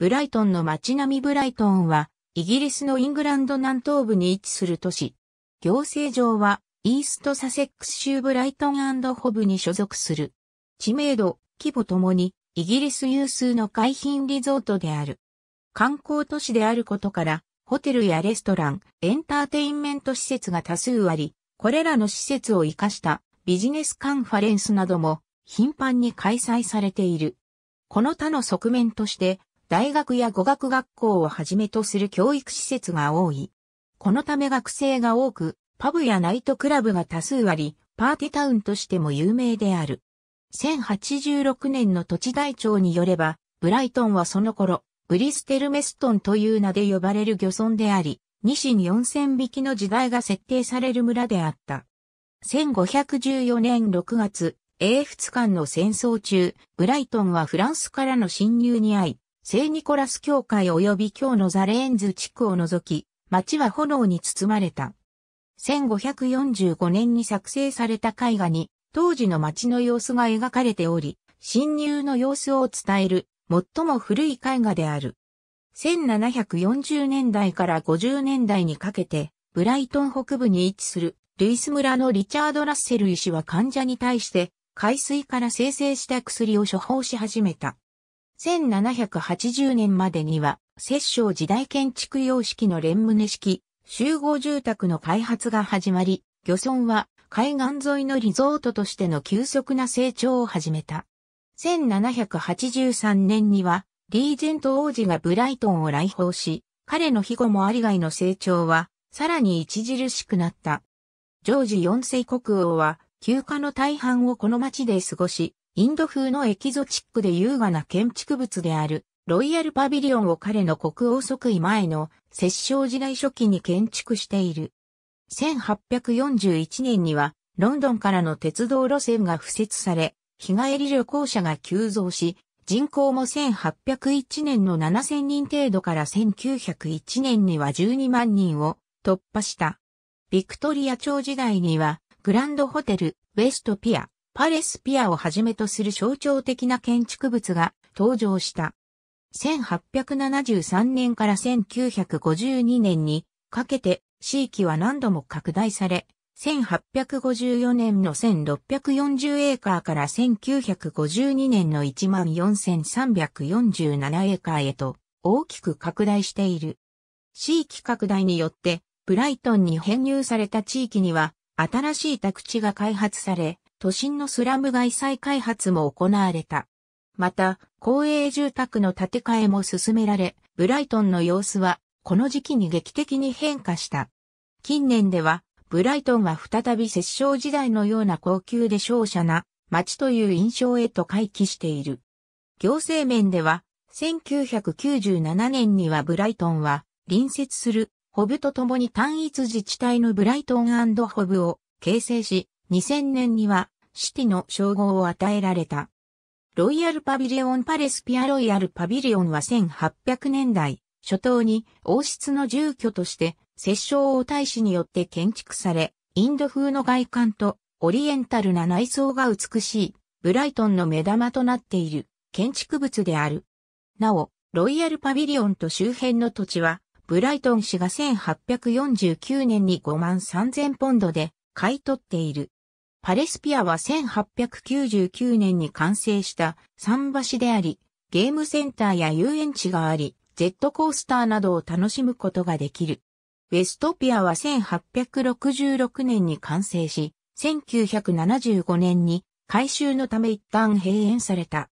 ブライトンの街並みブライトンは、イギリスのイングランド南東部に位置する都市。行政上は、イーストサセックス州ブライトンホブに所属する。知名度、規模ともに、イギリス有数の海浜リゾートである。観光都市であることから、ホテルやレストラン、エンターテインメント施設が多数あり、これらの施設を活かしたビジネスカンファレンスなども頻繁に開催されている。この他の側面として、大学や語学学校をはじめとする教育施設が多い。このため学生が多く、パブやナイトクラブが多数あり、パーティタウンとしても有名である。1086年の土地台帳によれば、ブライトンはその頃、ブリステルメストンという名で呼ばれる漁村であり、西に4000匹の時代が設定される村であった。1514年6月、英仏間の戦争中、ブライトンはフランスからの侵入に遭い、聖ニコラス教会及び今日のザレーンズ地区を除き、町は炎に包まれた。1545年に作成された絵画に、当時の町の様子が描かれており、侵入の様子を伝える、最も古い絵画である。1740年代から50年代にかけて、ブライトン北部に位置する、ルイス村のリチャード・ラッセル医師は患者に対して、海水から生成した薬を処方し始めた。1780年までには、摂政時代建築様式の連棟式、集合住宅の開発が始まり、漁村は海岸沿いのリゾートとしての急速な成長を始めた。1783年には、リージェント王子がブライトンを来訪し、彼の庇護もありがいの成長は、さらに著しくなった。ジョージ4世国王は、休暇の大半をこの町で過ごし、インド風のエキゾチックで優雅な建築物である、ロイヤルパビリオンを彼の国王即位前の摂政時代初期に建築している。1841年には、ロンドンからの鉄道路線が敷設され、日帰り旅行者が急増し、人口も1801年の7000人程度から1901年には12万人を突破した。ビクトリア朝時代には、グランドホテル、ウェストピア、パレスピアをはじめとする象徴的な建築物が登場した。1873年から1952年にかけて地域は何度も拡大され、1854年の1640エーカーから1952年の14347エーカーへと大きく拡大している。地域拡大によってブライトンに編入された地域には新しい宅地が開発され、都心のスラム街再開発も行われた。また、公営住宅の建て替えも進められ、ブライトンの様子は、この時期に劇的に変化した。近年では、ブライトンは再び摂政時代のような高級で勝者な街という印象へと回帰している。行政面では、1997年にはブライトンは、隣接する、ホブと共に単一自治体のブライトンホブを形成し、2000年には、シティの称号を与えられた。ロイヤルパビリオンパレスピアロイヤルパビリオンは1800年代初頭に王室の住居として摂政王大使によって建築され、インド風の外観とオリエンタルな内装が美しい、ブライトンの目玉となっている建築物である。なお、ロイヤルパビリオンと周辺の土地は、ブライトン市が1849年に5万3000ポンドで買い取っている。パレスピアは1899年に完成した桟橋であり、ゲームセンターや遊園地があり、ジェットコースターなどを楽しむことができる。ウェストピアは1866年に完成し、1975年に改修のため一旦閉園された。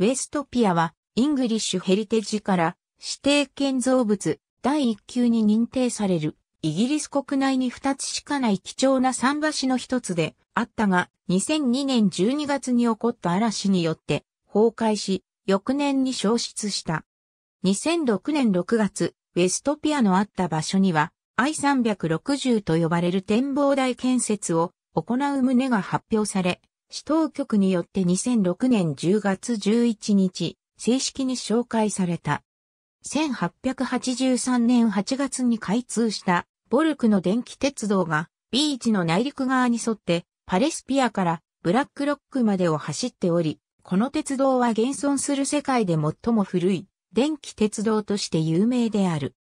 ウェストピアはイングリッシュヘリテージから指定建造物第1級に認定されるイギリス国内に2つしかない貴重な桟橋の一つであったが、2002年12月に起こった嵐によって崩壊し、翌年に消失した。2006年6月、ウェストピアのあった場所には、I360 と呼ばれる展望台建設を行う旨が発表され、市当局によって2006年10月11日、正式に紹介された。1883年8月に開通したボルクの電気鉄道がビーチの内陸側に沿ってパレスピアからブラックロックまでを走っており、この鉄道は現存する世界で最も古い電気鉄道として有名である。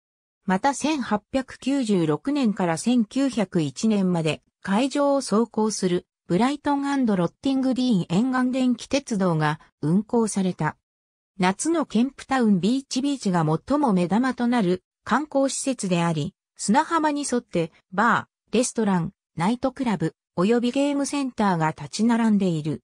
また1896年から1901年まで海上を走行するブライトンロッティングディーン沿岸電気鉄道が運行された。夏のケンプタウンビーチビーチが最も目玉となる観光施設であり、砂浜に沿って、バー、レストラン、ナイトクラブ、及びゲームセンターが立ち並んでいる。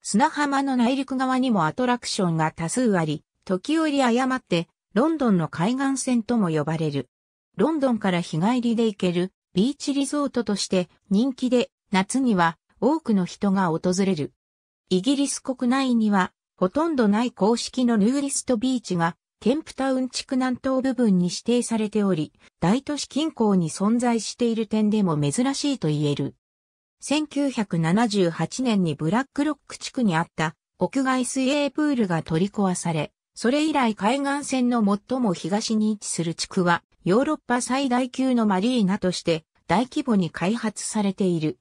砂浜の内陸側にもアトラクションが多数あり、時折誤って、ロンドンの海岸線とも呼ばれる。ロンドンから日帰りで行けるビーチリゾートとして人気で、夏には多くの人が訪れる。イギリス国内には、ほとんどない公式のヌーリストビーチがケンプタウン地区南東部分に指定されており、大都市近郊に存在している点でも珍しいと言える。1978年にブラックロック地区にあった屋外水泳プールが取り壊され、それ以来海岸線の最も東に位置する地区はヨーロッパ最大級のマリーナとして大規模に開発されている。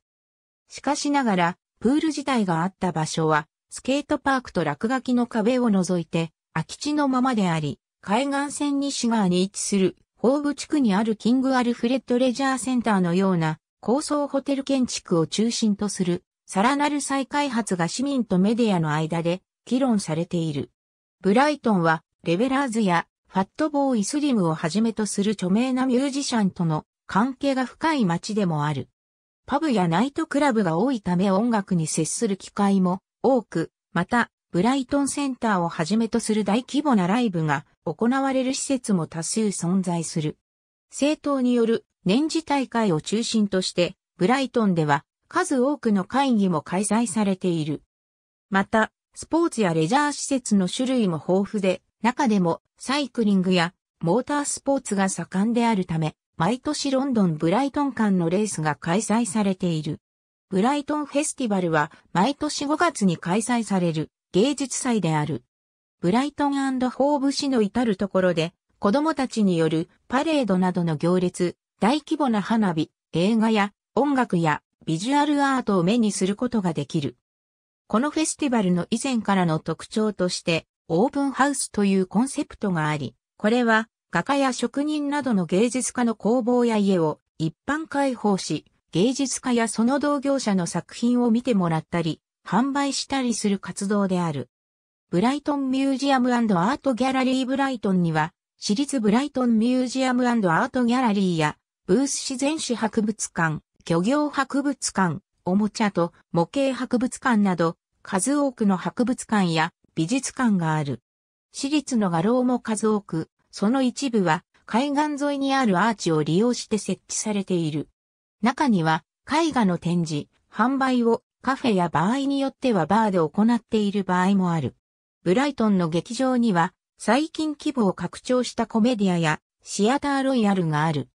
しかしながら、プール自体があった場所は、スケートパークと落書きの壁を除いて、空き地のままであり、海岸線西側に位置する、宝具地区にあるキングアルフレッドレジャーセンターのような高層ホテル建築を中心とする、さらなる再開発が市民とメディアの間で議論されている。ブライトンは、レベラーズやファットボーイスリムをはじめとする著名なミュージシャンとの関係が深い街でもある。パブやナイトクラブが多いため音楽に接する機会も多く、またブライトンセンターをはじめとする大規模なライブが行われる施設も多数存在する。政党による年次大会を中心として、ブライトンでは数多くの会議も開催されている。また、スポーツやレジャー施設の種類も豊富で、中でもサイクリングやモータースポーツが盛んであるため、毎年ロンドン・ブライトン間のレースが開催されている。ブライトンフェスティバルは毎年5月に開催される。芸術祭である。ブライトンホーブ市の至るところで、子供たちによるパレードなどの行列、大規模な花火、映画や音楽やビジュアルアートを目にすることができる。このフェスティバルの以前からの特徴として、オープンハウスというコンセプトがあり、これは画家や職人などの芸術家の工房や家を一般開放し、芸術家やその同業者の作品を見てもらったり、販売したりする活動である。ブライトンミュージアムアートギャラリーブライトンには、私立ブライトンミュージアムアートギャラリーや、ブース自然史博物館、漁業博物館、おもちゃと模型博物館など、数多くの博物館や美術館がある。私立の画廊も数多く、その一部は海岸沿いにあるアーチを利用して設置されている。中には絵画の展示、販売をカフェや場合によってはバーで行っている場合もある。ブライトンの劇場には、最近規模を拡張したコメディアや、シアターロイヤルがある。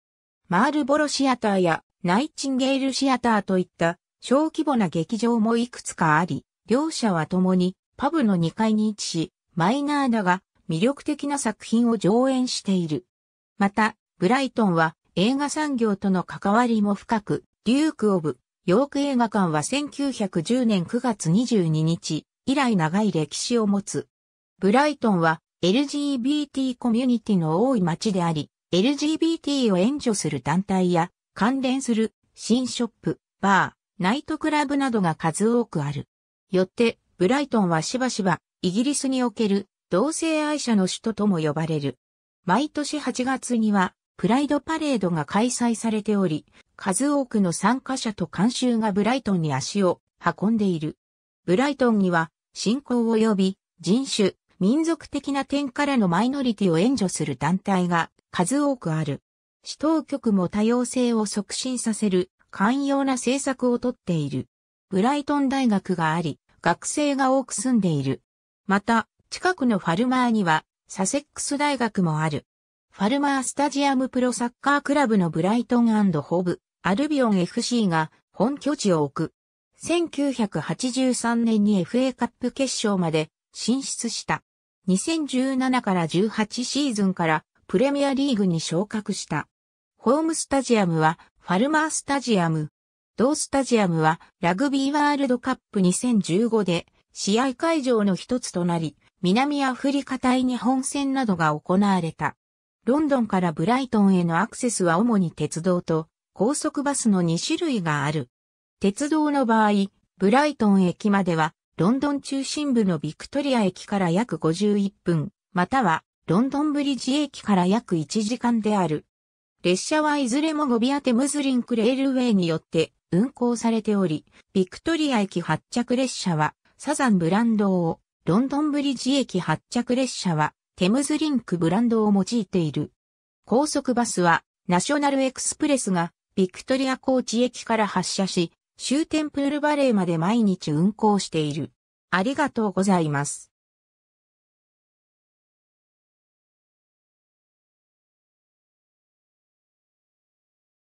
マールボロシアターや、ナイチンゲールシアターといった、小規模な劇場もいくつかあり、両者は共に、パブの2階に位置し、マイナーだが、魅力的な作品を上演している。また、ブライトンは映画産業との関わりも深く、デューク・オブ・ヨーク映画館は1910年9月22日以来長い歴史を持つ。ブライトンは LGBT コミュニティの多い街であり、LGBT を援助する団体や関連する新ショップ、バー、ナイトクラブなどが数多くある。よって、ブライトンはしばしばイギリスにおける同性愛者の首都とも呼ばれる。毎年8月にはプライドパレードが開催されており、数多くの参加者と監修がブライトンに足を運んでいる。ブライトンには、信仰及び人種、民族的な点からのマイノリティを援助する団体が数多くある。市当局も多様性を促進させる寛容な政策をとっている。ブライトン大学があり、学生が多く住んでいる。また、近くのファルマーには、サセックス大学もある。ファルマースタジアムプロサッカークラブのブライトンホブ、アルビオン FC が本拠地を置く。1983年に FA カップ決勝まで進出した。2017から18シーズンからプレミアリーグに昇格した。ホームスタジアムはファルマースタジアム。同スタジアムはラグビーワールドカップ2015で試合会場の一つとなり、南アフリカ対日本戦などが行われた。ロンドンからブライトンへのアクセスは主に鉄道と高速バスの2種類がある。鉄道の場合、ブライトン駅までは、ロンドン中心部のビクトリア駅から約51分、または、ロンドンブリッジ駅から約1時間である。列車はいずれもゴビアテムズリンクレールウェイによって運行されており、ビクトリア駅発着列車はサザンブランドを、ロンドンブリッジ駅発着列車はテムズリンクブランドを用いている。高速バスはナショナルエクスプレスがビクトリア高地駅から発車し、終点プールバレーまで毎日運行している。ありがとうございます。